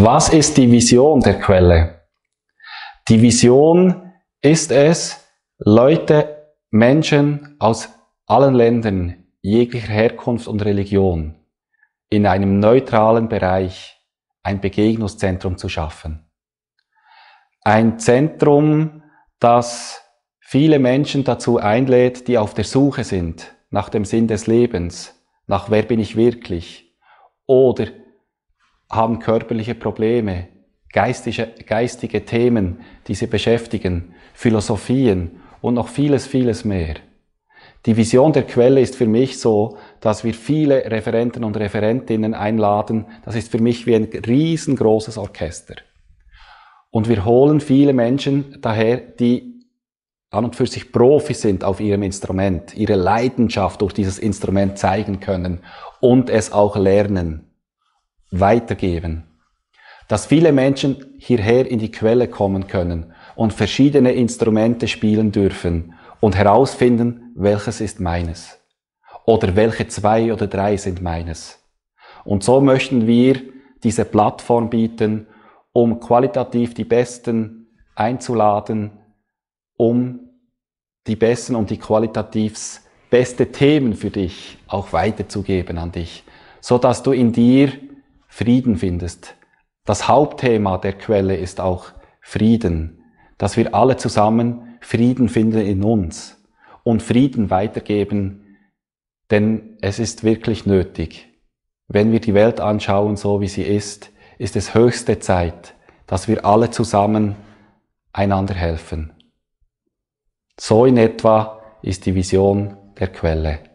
Was ist die Vision der Quelle? Die Vision ist es, Leute, Menschen aus allen Ländern jeglicher Herkunft und Religion in einem neutralen Bereich ein Begegnungszentrum zu schaffen. Ein Zentrum, das viele Menschen dazu einlädt, die auf der Suche sind nach dem Sinn des Lebens, nach wer bin ich wirklich oder haben körperliche Probleme, geistige, geistige Themen, die sie beschäftigen, Philosophien und noch vieles, vieles mehr. Die Vision der Quelle ist für mich so, dass wir viele Referenten und Referentinnen einladen. Das ist für mich wie ein riesengroßes Orchester. Und wir holen viele Menschen daher, die an und für sich Profis sind auf ihrem Instrument, ihre Leidenschaft durch dieses Instrument zeigen können und es auch lernen weitergeben. Dass viele Menschen hierher in die Quelle kommen können und verschiedene Instrumente spielen dürfen und herausfinden, welches ist meines. Oder welche zwei oder drei sind meines. Und so möchten wir diese Plattform bieten, um qualitativ die Besten einzuladen, um die Besten und die qualitativ beste Themen für dich auch weiterzugeben an dich, so dass du in dir Frieden findest. Das Hauptthema der Quelle ist auch Frieden, dass wir alle zusammen Frieden finden in uns und Frieden weitergeben, denn es ist wirklich nötig. Wenn wir die Welt anschauen, so wie sie ist, ist es höchste Zeit, dass wir alle zusammen einander helfen. So in etwa ist die Vision der Quelle.